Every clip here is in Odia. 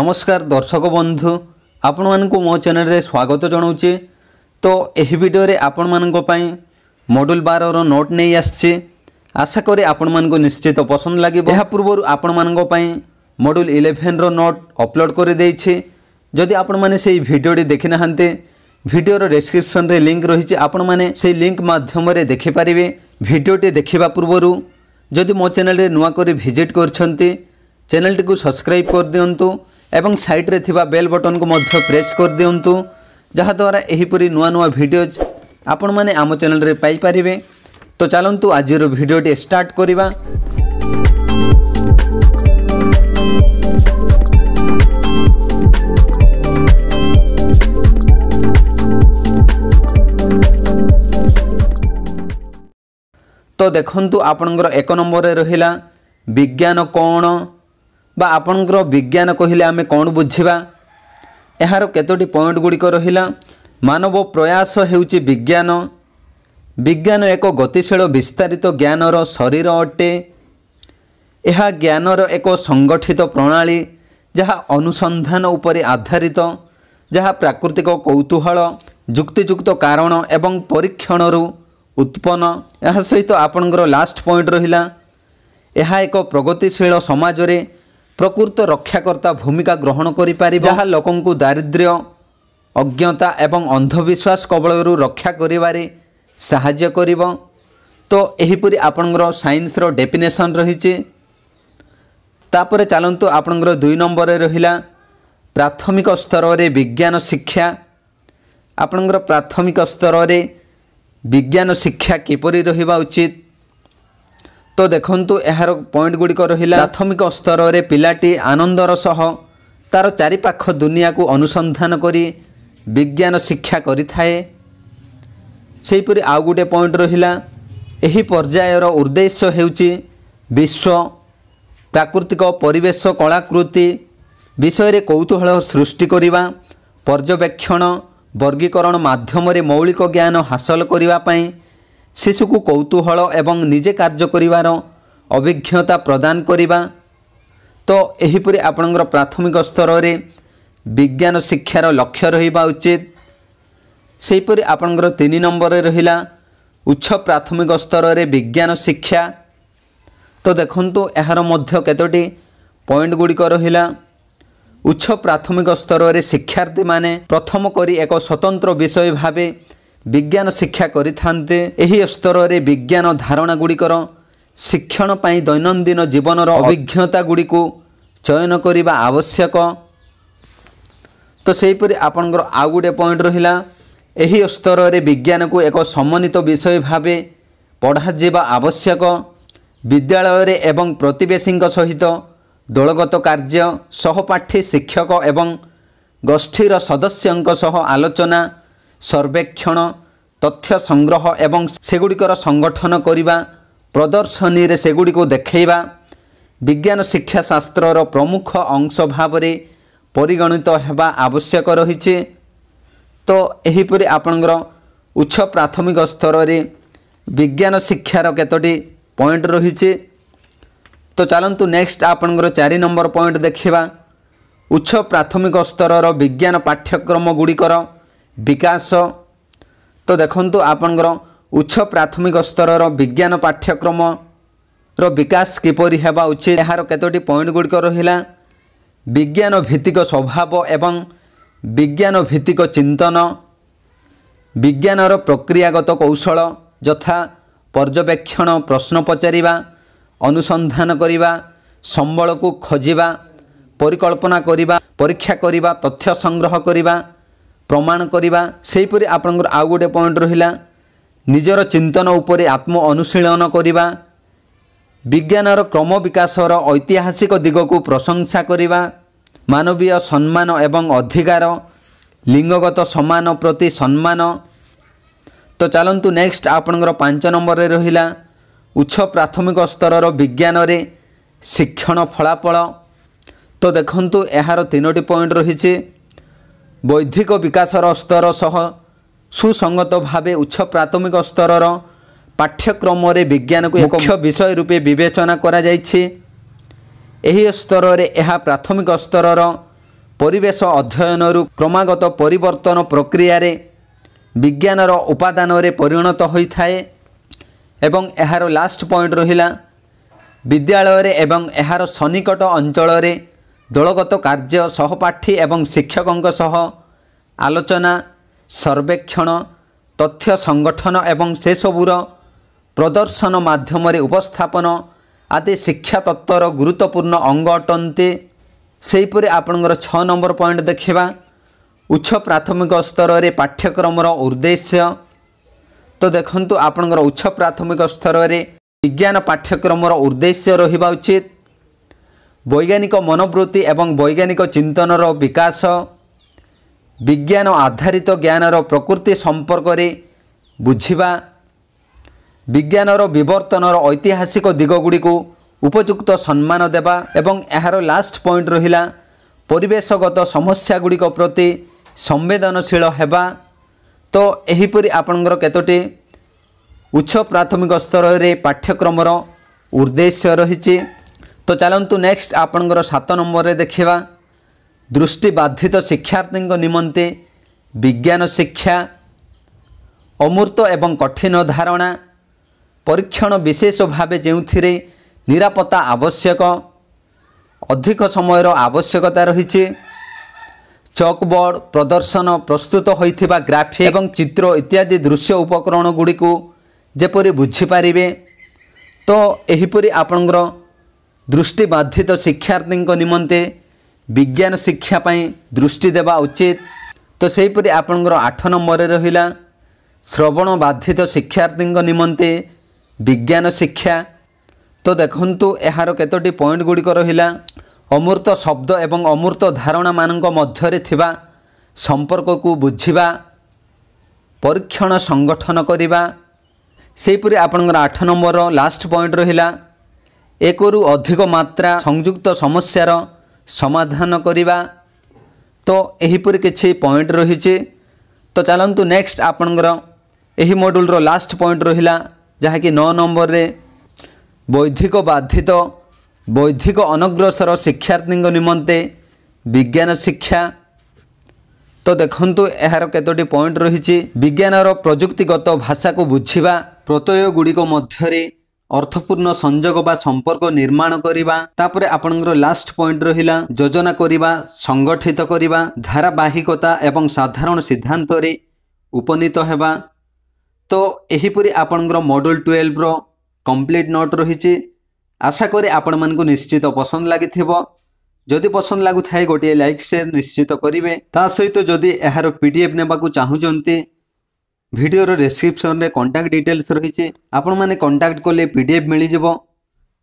নমস্কার দর্শক বন্ধু ଆପଣମାନଙ୍କୁ ମୋ ଚ୍ୟାନେଲରେ ସ୍ୱାଗତ ଜଣାଉଛେ ତ ଏହି ଭିଡ଼ିଓରେ ଆପଣମାନଙ୍କ ପାଇଁ ମଡ୍ୟୁଲ୍ ବାରର ନୋଟ୍ ନେଇ ଆସିଛେ ଆଶା କରେ ଆପଣମାନଙ୍କୁ ନିଶ୍ଚିତ ପସନ୍ଦ ଲାଗିବ ଏହା ପୂର୍ବରୁ ଆପଣମାନଙ୍କ ପାଇଁ ମଡ୍ୟୁଲ୍ ଇଲେଭେନ୍ର ନୋଟ୍ ଅପଲୋଡ଼ କରିଦେଇଛେ ଯଦି ଆପଣମାନେ ସେହି ଭିଡ଼ିଓଟି ଦେଖିନାହାନ୍ତି ଭିଡ଼ିଓର ଡେସ୍କ୍ରିପ୍ସନ୍ରେ ଲିଙ୍କ୍ ରହିଛି ଆପଣମାନେ ସେହି ଲିଙ୍କ୍ ମାଧ୍ୟମରେ ଦେଖିପାରିବେ ଭିଡ଼ିଓଟି ଦେଖିବା ପୂର୍ବରୁ ଯଦି ମୋ ଚ୍ୟାନେଲରେ ନୂଆ କରି ଭିଜିଟ୍ କରିଛନ୍ତି ଚ୍ୟାନେଲଟିକୁ ସବସ୍କ୍ରାଇବ୍ କରିଦିଅନ୍ତୁ ଏବଂ ସାଇଟ୍ରେ ଥିବା ବେଲ୍ ବଟନ୍କୁ ମଧ୍ୟ ପ୍ରେସ୍ କରିଦିଅନ୍ତୁ ଯାହାଦ୍ୱାରା ଏହିପରି ନୂଆ ନୂଆ ଭିଡ଼ିଓଜ୍ ଆପଣମାନେ ଆମ ଚ୍ୟାନେଲ୍ରେ ପାଇପାରିବେ ତ ଚାଲନ୍ତୁ ଆଜିର ଭିଡ଼ିଓଟି ଷ୍ଟାର୍ଟ କରିବା ତ ଦେଖନ୍ତୁ ଆପଣଙ୍କର ଏକ ନମ୍ବରରେ ରହିଲା ବିଜ୍ଞାନ କ'ଣ ବା ଆପଣଙ୍କର ବିଜ୍ଞାନ କହିଲେ ଆମେ କ'ଣ ବୁଝିବା ଏହାର କେତୋଟି ପଏଣ୍ଟ ଗୁଡ଼ିକ ରହିଲା ମାନବ ପ୍ରୟାସ ହେଉଛି ବିଜ୍ଞାନ ବିଜ୍ଞାନ ଏକ ଗତିଶୀଳ ବିସ୍ତାରିତ ଜ୍ଞାନର ଶରୀର ଅଟେ ଏହା ଜ୍ଞାନର ଏକ ସଂଗଠିତ ପ୍ରଣାଳୀ ଯାହା ଅନୁସନ୍ଧାନ ଉପରେ ଆଧାରିତ ଯାହା ପ୍ରାକୃତିକ କୌତୂହଳ ଯୁକ୍ତିଯୁକ୍ତ କାରଣ ଏବଂ ପରୀକ୍ଷଣରୁ ଉତ୍ପନ୍ନ ଏହା ସହିତ ଆପଣଙ୍କର ଲାଷ୍ଟ ପଏଣ୍ଟ ରହିଲା ଏହା ଏକ ପ୍ରଗତିଶୀଳ ସମାଜରେ ପ୍ରକୃତ ରକ୍ଷାକର୍ତ୍ତା ଭୂମିକା ଗ୍ରହଣ କରିପାରିବ ଯାହା ଲୋକଙ୍କୁ ଦାରିଦ୍ର୍ୟ ଅଜ୍ଞତା ଏବଂ ଅନ୍ଧବିଶ୍ୱାସ କବଳରୁ ରକ୍ଷା କରିବାରେ ସାହାଯ୍ୟ କରିବ ତ ଏହିପରି ଆପଣଙ୍କର ସାଇନ୍ସର ଡେଫିନେସନ୍ ରହିଛି ତାପରେ ଚାଲନ୍ତୁ ଆପଣଙ୍କର ଦୁଇ ନମ୍ବରରେ ରହିଲା ପ୍ରାଥମିକ ସ୍ତରରେ ବିଜ୍ଞାନ ଶିକ୍ଷା ଆପଣଙ୍କର ପ୍ରାଥମିକ ସ୍ତରରେ ବିଜ୍ଞାନ ଶିକ୍ଷା କିପରି ରହିବା ଉଚିତ ତ ଦେଖନ୍ତୁ ଏହାର ପଏଣ୍ଟ ଗୁଡ଼ିକ ରହିଲା ପ୍ରାଥମିକ ସ୍ତରରେ ପିଲାଟି ଆନନ୍ଦର ସହ ତା'ର ଚାରିପାଖ ଦୁନିଆକୁ ଅନୁସନ୍ଧାନ କରି ବିଜ୍ଞାନ ଶିକ୍ଷା କରିଥାଏ ସେହିପରି ଆଉ ଗୋଟିଏ ପଏଣ୍ଟ ରହିଲା ଏହି ପର୍ଯ୍ୟାୟର ଉଦ୍ଦେଶ୍ୟ ହେଉଛି ବିଶ୍ୱ ପ୍ରାକୃତିକ ପରିବେଶ କଳାକୃତି ବିଷୟରେ କୌତୁହଳ ସୃଷ୍ଟି କରିବା ପର୍ଯ୍ୟବେକ୍ଷଣ ବର୍ଗୀକରଣ ମାଧ୍ୟମରେ ମୌଳିକ ଜ୍ଞାନ ହାସଲ କରିବା ପାଇଁ ଶିଶୁକୁ କୌତୂହଳ ଏବଂ ନିଜେ କାର୍ଯ୍ୟ କରିବାର ଅଭିଜ୍ଞତା ପ୍ରଦାନ କରିବା ତ ଏହିପରି ଆପଣଙ୍କର ପ୍ରାଥମିକ ସ୍ତରରେ ବିଜ୍ଞାନ ଶିକ୍ଷାର ଲକ୍ଷ୍ୟ ରହିବା ଉଚିତ ସେହିପରି ଆପଣଙ୍କର ତିନି ନମ୍ବରରେ ରହିଲା ଉଚ୍ଚ ପ୍ରାଥମିକ ସ୍ତରରେ ବିଜ୍ଞାନ ଶିକ୍ଷା ତ ଦେଖନ୍ତୁ ଏହାର ମଧ୍ୟ କେତୋଟି ପଏଣ୍ଟ ଗୁଡ଼ିକ ରହିଲା ଉଚ୍ଚ ପ୍ରାଥମିକ ସ୍ତରରେ ଶିକ୍ଷାର୍ଥୀମାନେ ପ୍ରଥମ କରି ଏକ ସ୍ୱତନ୍ତ୍ର ବିଷୟ ଭାବେ ବିଜ୍ଞାନ ଶିକ୍ଷା କରିଥାନ୍ତେ ଏହି ସ୍ତରରେ ବିଜ୍ଞାନ ଧାରଣାଗୁଡ଼ିକର ଶିକ୍ଷଣ ପାଇଁ ଦୈନନ୍ଦିନ ଜୀବନର ଅଭିଜ୍ଞତାଗୁଡ଼ିକୁ ଚୟନ କରିବା ଆବଶ୍ୟକ ତ ସେହିପରି ଆପଣଙ୍କର ଆଉ ଗୋଟିଏ ପଏଣ୍ଟ ରହିଲା ଏହି ସ୍ତରରେ ବିଜ୍ଞାନକୁ ଏକ ସମନ୍ୱିତ ବିଷୟ ଭାବେ ପଢ଼ାଯିବା ଆବଶ୍ୟକ ବିଦ୍ୟାଳୟରେ ଏବଂ ପ୍ରତିବେଶୀଙ୍କ ସହିତ ଦଳଗତ କାର୍ଯ୍ୟ ସହପାଠୀ ଶିକ୍ଷକ ଏବଂ ଗୋଷ୍ଠୀର ସଦସ୍ୟଙ୍କ ସହ ଆଲୋଚନା ସର୍ବେକ୍ଷଣ ତଥ୍ୟ ସଂଗ୍ରହ ଏବଂ ସେଗୁଡ଼ିକର ସଂଗଠନ କରିବା ପ୍ରଦର୍ଶନୀରେ ସେଗୁଡ଼ିକୁ ଦେଖାଇବା ବିଜ୍ଞାନ ଶିକ୍ଷାଶାସ୍ତ୍ରର ପ୍ରମୁଖ ଅଂଶ ଭାବରେ ପରିଗଣିତ ହେବା ଆବଶ୍ୟକ ରହିଛି ତ ଏହିପରି ଆପଣଙ୍କର ଉଚ୍ଚ ପ୍ରାଥମିକ ସ୍ତରରେ ବିଜ୍ଞାନ ଶିକ୍ଷାର କେତୋଟି ପଏଣ୍ଟ ରହିଛି ତ ଚାଲନ୍ତୁ ନେକ୍ସଟ ଆପଣଙ୍କର ଚାରି ନମ୍ବର ପଏଣ୍ଟ ଦେଖିବା ଉଚ୍ଚ ପ୍ରାଥମିକ ସ୍ତରର ବିଜ୍ଞାନ ପାଠ୍ୟକ୍ରମ ଗୁଡ଼ିକର ବିକାଶ ତ ଦେଖନ୍ତୁ ଆପଣଙ୍କର ଉଚ୍ଚ ପ୍ରାଥମିକ ସ୍ତରର ବିଜ୍ଞାନ ପାଠ୍ୟକ୍ରମର ବିକାଶ କିପରି ହେବା ଉଚିତ ଏହାର କେତୋଟି ପଏଣ୍ଟ ଗୁଡ଼ିକ ରହିଲା ବିଜ୍ଞାନ ଭିତ୍ତିକ ସ୍ୱଭାବ ଏବଂ ବିଜ୍ଞାନ ଭିତ୍ତିକ ଚିନ୍ତନ ବିଜ୍ଞାନର ପ୍ରକ୍ରିୟାଗତ କୌଶଳ ଯଥା ପର୍ଯ୍ୟବେକ୍ଷଣ ପ୍ରଶ୍ନ ପଚାରିବା ଅନୁସନ୍ଧାନ କରିବା ସମ୍ବଳକୁ ଖୋଜିବା ପରିକଳ୍ପନା କରିବା ପରୀକ୍ଷା କରିବା ତଥ୍ୟ ସଂଗ୍ରହ କରିବା ପ୍ରମାଣ କରିବା ସେହିପରି ଆପଣଙ୍କର ଆଉ ଗୋଟିଏ ପଏଣ୍ଟ ରହିଲା ନିଜର ଚିନ୍ତନ ଉପରେ ଆତ୍ମ ଅନୁଶୀଳନ କରିବା ବିଜ୍ଞାନର କ୍ରମ ବିକାଶର ଐତିହାସିକ ଦିଗକୁ ପ୍ରଶଂସା କରିବା ମାନବୀୟ ସମ୍ମାନ ଏବଂ ଅଧିକାର ଲିଙ୍ଗଗତ ସମ୍ମାନ ପ୍ରତି ସମ୍ମାନ ତ ଚାଲନ୍ତୁ ନେକ୍ସଟ ଆପଣଙ୍କର ପାଞ୍ଚ ନମ୍ବରରେ ରହିଲା ଉଚ୍ଚ ପ୍ରାଥମିକ ସ୍ତରର ବିଜ୍ଞାନରେ ଶିକ୍ଷଣ ଫଳାଫଳ ତ ଦେଖନ୍ତୁ ଏହାର ତିନୋଟି ପଏଣ୍ଟ ରହିଛି ବୌଦ୍ଧିକ ବିକାଶର ସ୍ତର ସହ ସୁସଙ୍ଗତ ଭାବେ ଉଚ୍ଚ ପ୍ରାଥମିକ ସ୍ତରର ପାଠ୍ୟକ୍ରମରେ ବିଜ୍ଞାନକୁ ଏକ ମୁଖ୍ୟ ବିଷୟ ରୂପେ ବିବେଚନା କରାଯାଇଛି ଏହି ସ୍ତରରେ ଏହା ପ୍ରାଥମିକ ସ୍ତରର ପରିବେଶ ଅଧ୍ୟୟନରୁ କ୍ରମାଗତ ପରିବର୍ତ୍ତନ ପ୍ରକ୍ରିୟାରେ ବିଜ୍ଞାନର ଉପାଦାନରେ ପରିଣତ ହୋଇଥାଏ ଏବଂ ଏହାର ଲାଷ୍ଟ ପଏଣ୍ଟ ରହିଲା ବିଦ୍ୟାଳୟରେ ଏବଂ ଏହାର ସନ୍ନିକଟ ଅଞ୍ଚଳରେ ଦଳଗତ କାର୍ଯ୍ୟ ସହପାଠୀ ଏବଂ ଶିକ୍ଷକଙ୍କ ସହ ଆଲୋଚନା ସର୍ବେକ୍ଷଣ ତଥ୍ୟ ସଂଗଠନ ଏବଂ ସେସବୁର ପ୍ରଦର୍ଶନ ମାଧ୍ୟମରେ ଉପସ୍ଥାପନ ଆଦି ଶିକ୍ଷା ତତ୍ତ୍ୱର ଗୁରୁତ୍ୱପୂର୍ଣ୍ଣ ଅଙ୍ଗ ଅଟନ୍ତି ସେହିପରି ଆପଣଙ୍କର ଛଅ ନମ୍ବର ପଏଣ୍ଟ ଦେଖିବା ଉଚ୍ଚ ପ୍ରାଥମିକ ସ୍ତରରେ ପାଠ୍ୟକ୍ରମର ଉଦ୍ଦେଶ୍ୟ ତ ଦେଖନ୍ତୁ ଆପଣଙ୍କର ଉଚ୍ଚ ପ୍ରାଥମିକ ସ୍ତରରେ ବିଜ୍ଞାନ ପାଠ୍ୟକ୍ରମର ଉଦ୍ଦେଶ୍ୟ ରହିବା ଉଚିତ ବୈଜ୍ଞାନିକ ମନୋବୃତ୍ତି ଏବଂ ବୈଜ୍ଞାନିକ ଚିନ୍ତନର ବିକାଶ ବିଜ୍ଞାନ ଆଧାରିତ ଜ୍ଞାନର ପ୍ରକୃତି ସମ୍ପର୍କରେ ବୁଝିବା ବିଜ୍ଞାନର ବିବର୍ତ୍ତନର ଐତିହାସିକ ଦିଗଗୁଡ଼ିକୁ ଉପଯୁକ୍ତ ସମ୍ମାନ ଦେବା ଏବଂ ଏହାର ଲାଷ୍ଟ ପଏଣ୍ଟ ରହିଲା ପରିବେଶଗତ ସମସ୍ୟାଗୁଡ଼ିକ ପ୍ରତି ସମ୍ବେଦନଶୀଳ ହେବା ତ ଏହିପରି ଆପଣଙ୍କର କେତୋଟି ଉଚ୍ଚ ପ୍ରାଥମିକ ସ୍ତରରେ ପାଠ୍ୟକ୍ରମର ଉଦ୍ଦେଶ୍ୟ ରହିଛି ତ ଚାଲନ୍ତୁ ନେକ୍ସଟ ଆପଣଙ୍କର ସାତ ନମ୍ବରରେ ଦେଖିବା ଦୃଷ୍ଟିବାଧିତ ଶିକ୍ଷାର୍ଥୀଙ୍କ ନିମନ୍ତେ ବିଜ୍ଞାନ ଶିକ୍ଷା ଅମୃତ ଏବଂ କଠିନ ଧାରଣା ପରୀକ୍ଷଣ ବିଶେଷ ଭାବେ ଯେଉଁଥିରେ ନିରାପତ୍ତା ଆବଶ୍ୟକ ଅଧିକ ସମୟର ଆବଶ୍ୟକତା ରହିଛି ଚକ୍ବୋର୍ଡ଼ ପ୍ରଦର୍ଶନ ପ୍ରସ୍ତୁତ ହୋଇଥିବା ଗ୍ରାଫି ଏବଂ ଚିତ୍ର ଇତ୍ୟାଦି ଦୃଶ୍ୟ ଉପକରଣ ଗୁଡ଼ିକୁ ଯେପରି ବୁଝିପାରିବେ ତ ଏହିପରି ଆପଣଙ୍କର ଦୃଷ୍ଟିବାଧିତ ଶିକ୍ଷାର୍ଥୀଙ୍କ ନିମନ୍ତେ ବିଜ୍ଞାନ ଶିକ୍ଷା ପାଇଁ ଦୃଷ୍ଟି ଦେବା ଉଚିତ ତ ସେହିପରି ଆପଣଙ୍କର ଆଠ ନମ୍ବରରେ ରହିଲା ଶ୍ରବଣ ବାଧିତ ଶିକ୍ଷାର୍ଥୀଙ୍କ ନିମନ୍ତେ ବିଜ୍ଞାନ ଶିକ୍ଷା ତ ଦେଖନ୍ତୁ ଏହାର କେତୋଟି ପଏଣ୍ଟ ଗୁଡ଼ିକ ରହିଲା ଅମୃତ ଶବ୍ଦ ଏବଂ ଅମୃତ ଧାରଣାମାନଙ୍କ ମଧ୍ୟରେ ଥିବା ସମ୍ପର୍କକୁ ବୁଝିବା ପରୀକ୍ଷଣ ସଂଗଠନ କରିବା ସେହିପରି ଆପଣଙ୍କର ଆଠ ନମ୍ବର ଲାଷ୍ଟ ପଏଣ୍ଟ ରହିଲା ଏକରୁ ଅଧିକ ମାତ୍ରା ସଂଯୁକ୍ତ ସମସ୍ୟାର ସମାଧାନ କରିବା ତ ଏହିପରି କିଛି ପଏଣ୍ଟ ରହିଛି ତ ଚାଲନ୍ତୁ ନେକ୍ସଟ ଆପଣଙ୍କର ଏହି ମଡ଼୍ୟୁଲର ଲାଷ୍ଟ ପଏଣ୍ଟ ରହିଲା ଯାହାକି ନଅ ନମ୍ବରରେ ବୌଦ୍ଧିକ ବାଧିତ ବୌଦ୍ଧିକ ଅନଗ୍ରସର ଶିକ୍ଷାର୍ଥୀଙ୍କ ନିମନ୍ତେ ବିଜ୍ଞାନ ଶିକ୍ଷା ତ ଦେଖନ୍ତୁ ଏହାର କେତୋଟି ପଏଣ୍ଟ ରହିଛି ବିଜ୍ଞାନର ପ୍ରଯୁକ୍ତିଗତ ଭାଷାକୁ ବୁଝିବା ପ୍ରତ୍ୟୟ ଗୁଡ଼ିକ ମଧ୍ୟରେ অর্থপূর্ণ সংযোগ বা সম্পর্ক নির্মাণ করা তাপরে আপনার লাস্ট পয়েন্ট রহিলা যোজনা করা সংগঠিত করা ধারাবাহিকতা এবং সাধারণ সিদ্ধান্তরে উপনীত হওয়া তো এইপরি আপনার মডুল টুয়েলভর কমপ্লিট নোট রয়েছে আশা করি ଆପଣମାନଙ୍କୁ ନିଶ୍ଚିତ ପସନ୍ଦ ଲାଗିଥିବ ଯଦି ପସନ୍ଦ ଲାଗୁଥାଏ ଗୋଟିଏ ଲାଇକ୍ লাইক ନିଶ୍ଚିତ নিশ্চিত করবে তা সহ যদি এর পিডিএফ নেওয়া ନେବାକୁ ভিডিওর ডেসক্রিপশনরে কন্টাক্ট ডিটেলস রয়েছে আপনার কন্টাক্ট কলে পিডিএফ মিলিযোগ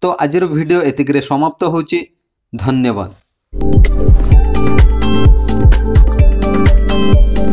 তো আজর ভিডিও এতিকরে সমাপ্ত হচ্ছে ধন্যবাদ